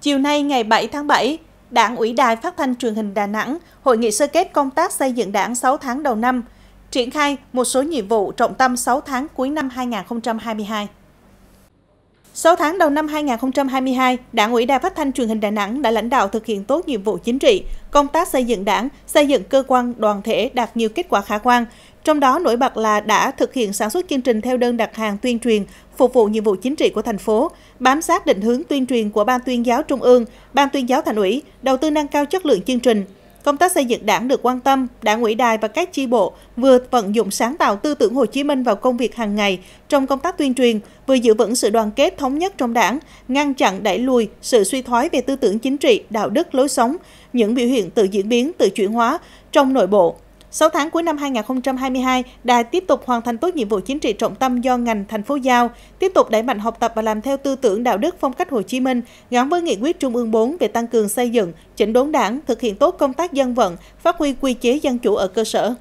Chiều nay ngày 7 tháng 7, Đảng ủy Đài Phát thanh Truyền hình Đà Nẵng hội nghị sơ kết công tác xây dựng Đảng 6 tháng đầu năm, triển khai một số nhiệm vụ trọng tâm 6 tháng cuối năm 2022. 6 tháng đầu năm 2022, Đảng ủy Đài Phát thanh Truyền hình Đà Nẵng đã lãnh đạo thực hiện tốt nhiệm vụ chính trị, công tác xây dựng Đảng, xây dựng cơ quan đoàn thể đạt nhiều kết quả khả quan. Trong đó nổi bật là đã thực hiện sản xuất chương trình theo đơn đặt hàng tuyên truyền, phục vụ nhiệm vụ chính trị của thành phố, bám sát định hướng tuyên truyền của Ban tuyên giáo Trung ương, Ban tuyên giáo Thành ủy, đầu tư nâng cao chất lượng chương trình, Công tác xây dựng đảng được quan tâm, đảng ủy đài và các chi bộ vừa vận dụng sáng tạo tư tưởng Hồ Chí Minh vào công việc hàng ngày trong công tác tuyên truyền, vừa giữ vững sự đoàn kết thống nhất trong đảng, ngăn chặn đẩy lùi sự suy thoái về tư tưởng chính trị, đạo đức, lối sống, những biểu hiện tự diễn biến, tự chuyển hóa trong nội bộ, 6 tháng cuối năm 2022, Đài tiếp tục hoàn thành tốt nhiệm vụ chính trị trọng tâm do ngành thành phố giao, tiếp tục đẩy mạnh học tập và làm theo tư tưởng đạo đức phong cách Hồ Chí Minh gắn với nghị quyết Trung ương 4 về tăng cường xây dựng, chỉnh đốn đảng, thực hiện tốt công tác dân vận, phát huy quy chế dân chủ ở cơ sở.